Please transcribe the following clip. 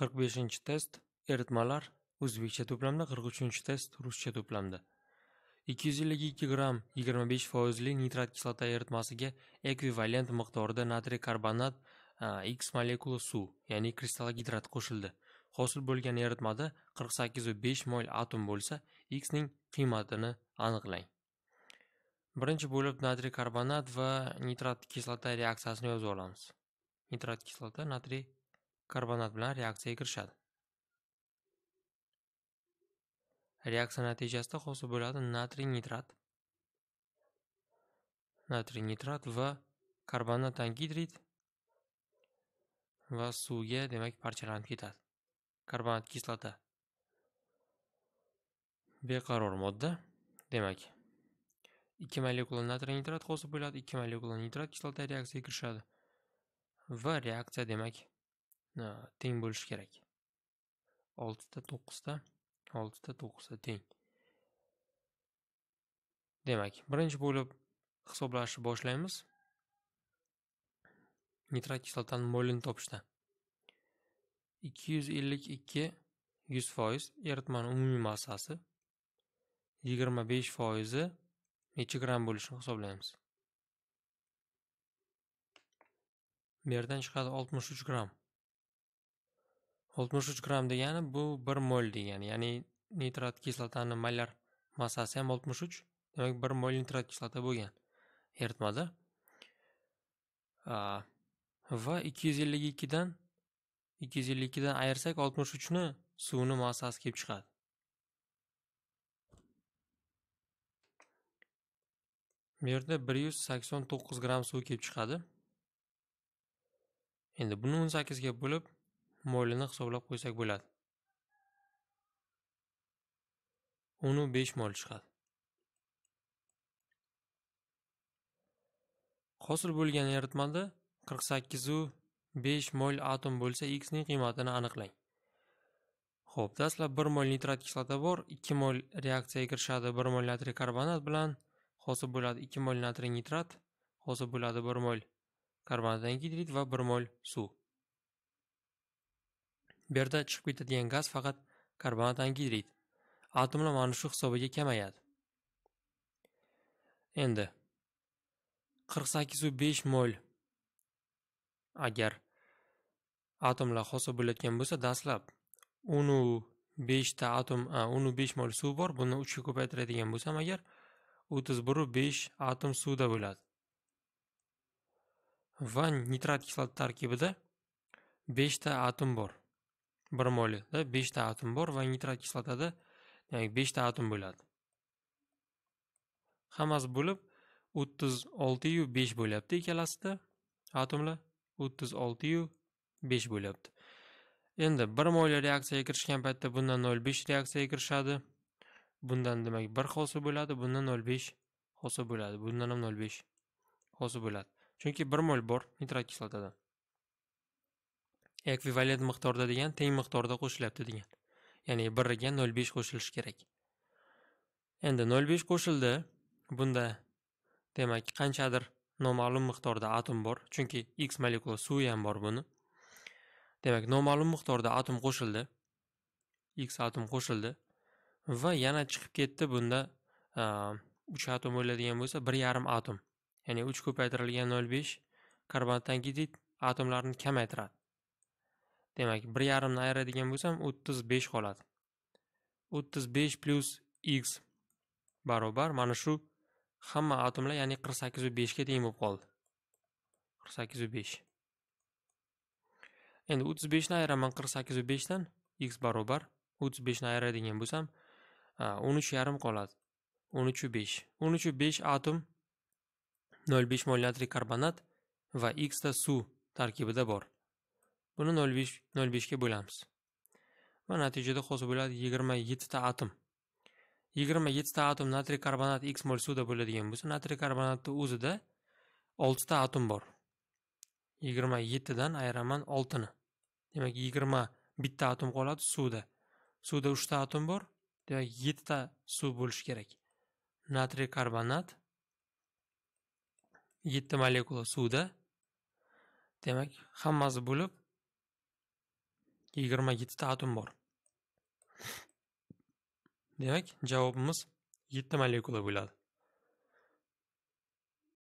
qirq beshinchi test eritmalar o'zbekcha to'plamda qirq uchinchi test ruscha to'plamda ikki yuz ellik ikki gramm yigirma besh foizli nitrat kislota eritmasiga ekvivalent miqdorda natriy karbonat x molekula suv ya'ni kristall gidrat qo'shildi hosil bo'lgan eritmada qirq sakkizu besh mol atom bo'lsa x ning qiymatini aniqlang birinchi bo'lib natriy karbonat va nitrat kislota reaksiyasini yozib olamiz nitrat kislota natriy karbonat bilan reaksiyaga kirishadi reaksiya natijasida hosil bo'ladi natriy nitrat natriy nitrat va karbonat angidrid va suvga demak parchalanib ketadi karbonat kislota beqaror modda demak 2 molekula natriy nitrat hosil bo'ladi 2 molekula nitrat kislota reaksiyaga kirishadi va reaksiya demak teng bo'lishi kerak oltita to'qqizta oltita to'qqizta teng demak birinchi bo'lib hisoblashni boshlaymiz nitrat kislotani molini topishda ikki yuz ellik ikki yuz foiz eritmani umumiy massasi yigirma besh foizi necha gramm bo'lishini hisoblaymiz bu yerdan chiqadi oltmish uch gramm oltmish uch gramm degani bu bir mol degani ya'ni nitrat kislotani mollar massasi ham oltmish uch demak bir mol nitrat kislota bo'lgan eritmada va ikki yuz ellik ikkidan ikki yuz ellik ikkidan ayirsak oltmish uchni suvni massasi kelib chiqadi bu yerda bir yuz sakson to'qqiz gramm suv kelib chiqadi endi buni o'n sakkizga bo'lib mo'lini hisoblab qo'ysak bo'ladi unu besh mol chiqadi hosil bo'lgan yaritmada qirq sakkizu besh mol atom bo'lsa x ning qiymatini aniqlang ho'p dastlab bir mol nitrat kislota bor ikki mol reaksiyaga kirishadi bir mol natriy karbonat bilan hosil bo'ladi ikki mol natriy nitrat hosil bo'ladi bir mol karbonatdan gidrid va bir mol suv bu yerda chiqib ketadigan gaz faqat karbonat angidrid atomlar mana shu hisobiga kamayadi endi 48.5 mol agar atomlar hosil bo'layotgan bo'lsa dastlab 10 5 ta atom besh mol suv bor buni 3 ga ko'paytiradigan bo'lsam agar 31.5 atom suvda bo'ladi va nitrat kislota tarkibida 5 ta atom bor bir molida beshta atom bor va nitrat kislotada 5 beshta atom bo'ladi hammasi bo'lib o'ttiz oltiyu besh bo'lyapti ikkalasida atomlar o'ttiz oltiyu besh bo'lyapti endi bir moyli reaksiyaga kirishgan paytda bundan nol besh reaksiyaga kirishadi bundan demak bir hosil bo'ladi bundan nol besh hosil bo'ladi bundan ham nol besh hosil bo'ladi chunki bir mol bor nitrat kislotada ekvivalent miqdorda degan teng miqdorda qo'shilyapti degan ya'ni biriga nol besh qo'shilishi kerak endi nol besh qo'shildi bunda demak qanchadir noma'lum miqdorda atom bor chunki x molekula suvi ham bor buni demak noma'lum miqdorda atom qo'shildi x atom qo'shildi va yana chiqib ketdi bunda uch atom bo'ladigan bo'lsa bir yarim atom ya'ni uch ko'paytirilgan nol besh karbon tankidid atomlarni kamaytiradi demak bir yarimni ayiradigan bo'lsam o'ttiz besh qoladi o'ttiz besh plyus x barobar mana shu hamma atomlar ya'ni qirq sakkizu beshga teng bo'lib qoldi qirq sakkizu besh endi o'ttiz beshni ayiraman qirq sakkizu beshdan x barobar o'ttiz beshni ayiradigan bo'lsam o'n uch yarim qoladi o'n uchu besh o'n uchu besh atom nol besh mol natriy karbonat va xda suv tarkibida bor buni 0,5 0,5 ga bo'lamiz va natijada hosil bo'ladi 27 ta atom 27 ta atom natriy karbonat x mol suvda bo'ladigan bo'lsa natriy karbonatni o'zida 6 ta atom bor 27 dan ayiraman 6 ni demak 20 ta atom qoladi suvda suvda 3 ta atom bor demak 7 ta suv bo'lishi kerak natriy karbonat 7 molekula suvda demak hammasi bo'lib yigirma yettita atom bor demak javobimiz yetti molekula bo'ladi